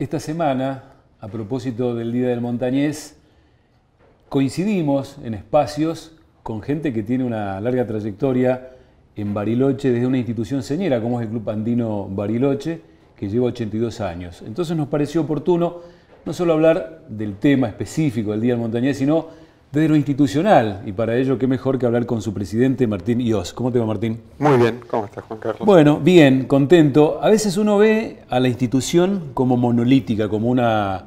Esta semana, a propósito del Día del Montañés, coincidimos en espacios con gente que tiene una larga trayectoria en Bariloche desde una institución señera como es el Club Andino Bariloche, que lleva 82 años. Entonces nos pareció oportuno no solo hablar del tema específico del Día del Montañés, sino de lo institucional. Y para ello, qué mejor que hablar con su presidente, Martín Ios. ¿Cómo te va, Martín? Muy bien, ¿cómo estás, Juan Carlos? Bueno, bien, contento. A veces uno ve a la institución como monolítica, como una,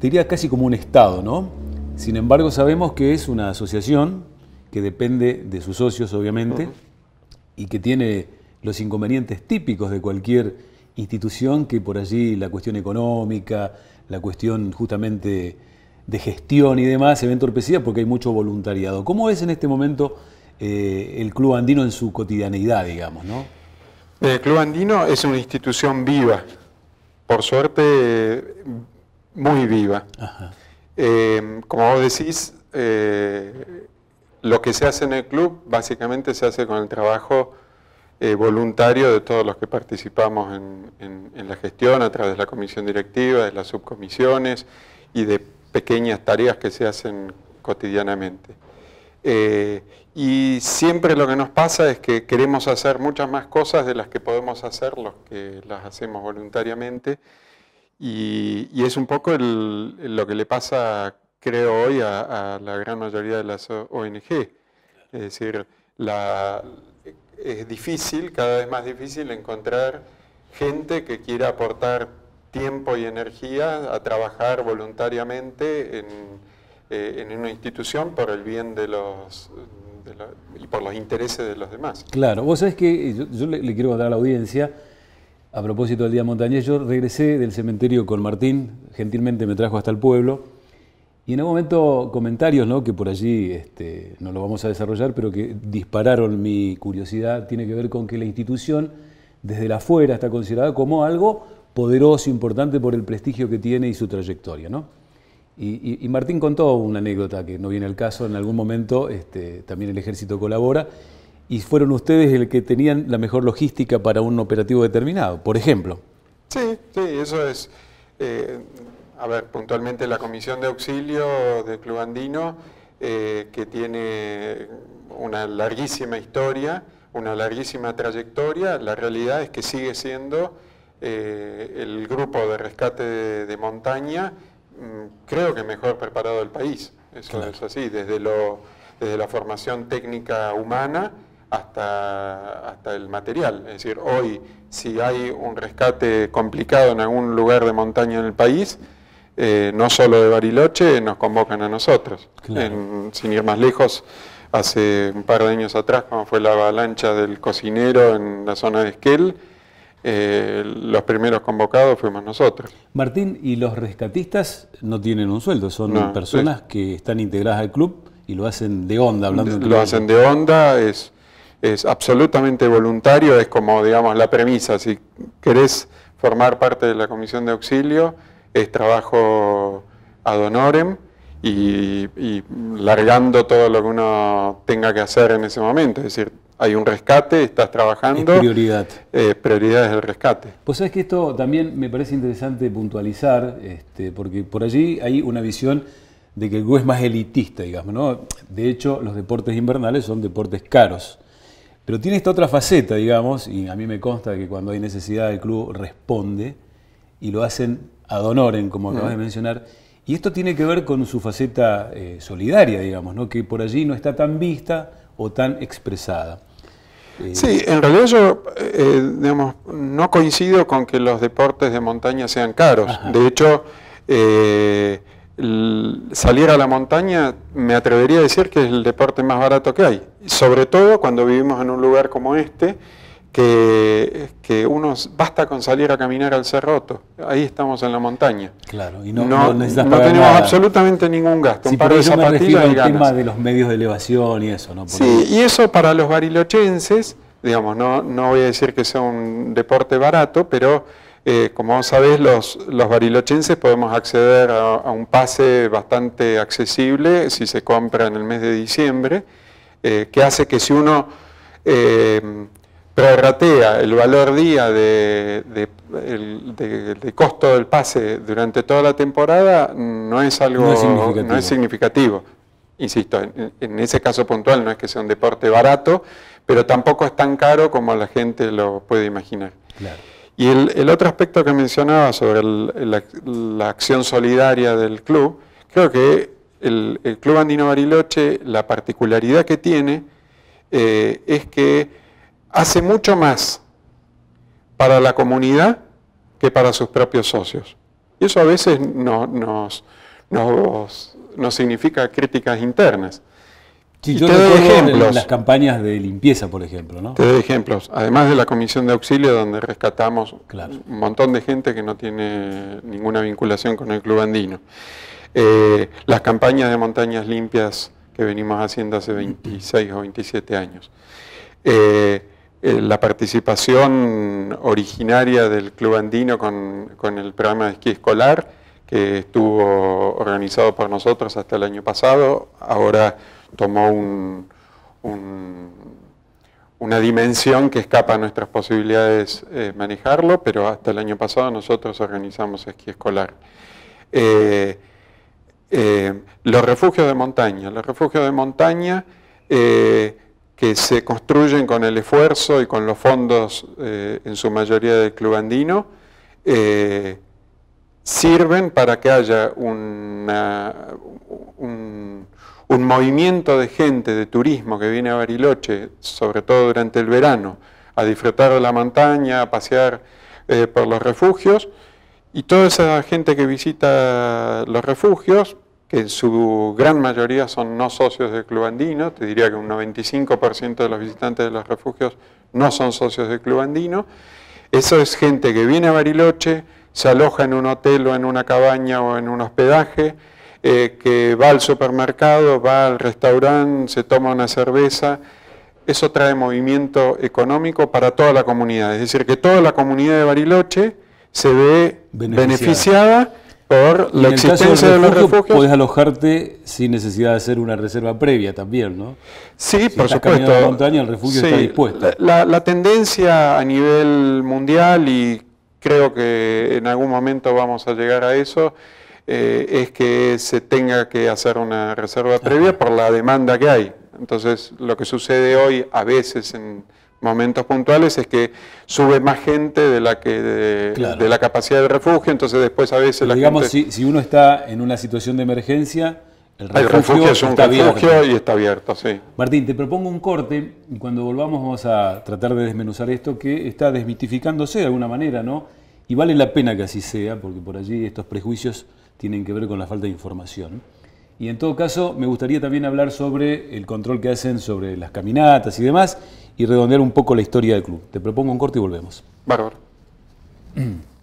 diría casi como un Estado, ¿no? Sin embargo, sabemos que es una asociación que depende de sus socios, obviamente, y que tiene los inconvenientes típicos de cualquier institución, que por allí la cuestión económica, la cuestión justamente de gestión y demás se ve entorpecida porque hay mucho voluntariado. ¿Cómo es en este momento eh, el Club Andino en su cotidianidad, digamos? ¿no? El eh, Club Andino es una institución viva, por suerte muy viva. Eh, como vos decís, lo que se hace en el club básicamente se hace con el trabajo voluntario de todos los que participamos en, la gestión a través de la comisión directiva, de las subcomisiones y de pequeñas tareas que se hacen cotidianamente. Eh, y siempre lo que nos pasa es que queremos hacer muchas más cosas de las que podemos hacer, los que las hacemos voluntariamente. Y, es un poco lo que le pasa, creo, hoy a, la gran mayoría de las ONG. Es decir, la, es difícil, cada vez más difícil encontrar gente que quiera aportar tiempo y energía a trabajar voluntariamente eh, en, una institución por el bien de los por los intereses de los demás. Claro, vos sabés que yo, le, quiero dar a la audiencia, a propósito del Día Montañés, yo regresé del cementerio con Martín, gentilmente me trajo hasta el pueblo, y en algún momento comentarios, ¿no? que por allí este, no lo vamos a desarrollar, pero que dispararon mi curiosidad, tiene que ver con que la institución desde la afuera está considerada como algo poderoso, importante por el prestigio que tiene y su trayectoria. Y, Martín contó una anécdota que no viene al caso, en algún momento este, también el ejército colabora y fueron ustedes el que tenían la mejor logística para un operativo determinado, por ejemplo. Sí, sí, eso es. Eh, a ver, puntualmente la Comisión de Auxilio del Club Andino, eh, que tiene una larguísima historia, una larguísima trayectoria, la realidad es que sigue siendo eh, el grupo de rescate de, montaña, mm, creo que mejor preparado del país. es así, desde, la formación técnica humana hasta, el material. Es decir, hoy si hay un rescate complicado en algún lugar de montaña en el país, eh, no solo de Bariloche, nos convocan a nosotros. sin ir más lejos, hace un par de años atrás, cuando fue la avalancha del cocinero en la zona de Esquel, eh, los primeros convocados fuimos nosotros. Martín, ¿y los rescatistas no tienen un sueldo? Son personas que están integradas al club y lo hacen de onda, hablando de, Lo hacen de onda, es, es absolutamente voluntario, es como, digamos, la premisa. Si querés formar parte de la comisión de auxilio, es trabajo ad honorem y, largando todo lo que uno tenga que hacer en ese momento. Es decir, hay un rescate, estás trabajando. prioridades prioridad. Eh, prioridad rescate. Pues sabes que esto también me parece interesante puntualizar, este, porque por allí hay una visión de que el club es más elitista, digamos, ¿no? De hecho, los deportes invernales son deportes caros. Pero tiene esta otra faceta, digamos, y a mí me consta que cuando hay necesidad el club responde y lo hacen ad honorem, como acabas de mm. mencionar. Y esto tiene que ver con su faceta eh, solidaria, digamos, que por allí no está tan vista o tan expresada. Eh, sí, en realidad yo eh, no coincido con que los deportes de montaña sean caros. De hecho, salir a la montaña me atrevería a decir que es el deporte más barato que hay, sobre todo cuando vivimos en un lugar como este, que, que uno basta con salir a caminar al cerroto, ahí estamos en la montaña. Claro, y no, no, tenemos absolutamente ningún gasto. Sí, un par de tema de los medios de elevación y eso, ¿no? sí, y eso para los barilochenses, digamos, no, no voy a decir que sea un deporte barato, pero eh, como vos sabés, los, los barilochenses podemos acceder a, un pase bastante accesible si se compra en el mes de diciembre, eh, que hace que si uno eh, prorratea el valor día de, costo del pase durante toda la temporada no es algo no significativo. Insisto, en, ese caso puntual no es que sea un deporte barato, pero tampoco es tan caro como la gente lo puede imaginar. Y el, otro aspecto que mencionaba sobre la, acción solidaria del club, creo que el, Club Andino Bariloche, la particularidad que tiene eh, es que hace mucho más para la comunidad que para sus propios socios. Y eso a veces no, nos, significa críticas internas. yo te doy ejemplos. En las campañas de limpieza, por ejemplo, Te doy ejemplos. Además de la comisión de auxilio, donde rescatamos un montón de gente que no tiene ninguna vinculación con el club andino. Eh, las campañas de montañas limpias que venimos haciendo hace 26 o 27 años. Eh, eh, la participación originaria del Club Andino con, el programa de esquí escolar, que estuvo organizado por nosotros hasta el año pasado, ahora tomó una dimensión que escapa a nuestras posibilidades eh, manejarlo, pero hasta el año pasado nosotros organizamos esquí escolar. Eh, los refugios de montaña. Los refugios de montaña que se construyen con el esfuerzo y con los fondos, eh, en su mayoría del Club Andino, eh, sirven para que haya un, movimiento de gente, de turismo que viene a Bariloche, sobre todo durante el verano, a disfrutar de la montaña, a pasear eh, por los refugios, y toda esa gente que visita los refugios que en su gran mayoría son no socios del Club Andino, te diría que un 95% de los visitantes de los refugios no son socios del Club Andino. Eso es gente que viene a Bariloche, se aloja en un hotel o en una cabaña o en un hospedaje, eh, que va al supermercado, va al restaurante, se toma una cerveza. Eso trae movimiento económico para toda la comunidad. Es decir, que toda la comunidad de Bariloche se ve beneficiada por la existencia de los refugios. Puedes alojarte sin necesidad de hacer una reserva previa también, ¿no? Sí, por supuesto. La montaña, el refugio está La, tendencia a nivel mundial, y creo que en algún momento vamos a llegar a eso, eh, es que se tenga que hacer una reserva previa por la demanda que hay. Entonces, lo que sucede hoy a veces en momentos puntuales es que sube más gente de la que de, la capacidad de refugio, entonces después a veces la digamos gente... si, si uno está en una situación de emergencia, el refugio, es un refugio y está abierto, sí. Martín, te propongo un corte y cuando volvamos vamos a tratar de desmenuzar esto que está desmitificándose de alguna manera, ¿no? Y vale la pena que así sea, porque por allí estos prejuicios tienen que ver con la falta de información. Y en todo caso, me gustaría también hablar sobre el control que hacen sobre las caminatas y demás, y redondear un poco la historia del club. Te propongo un corte y volvemos. Bárbaro.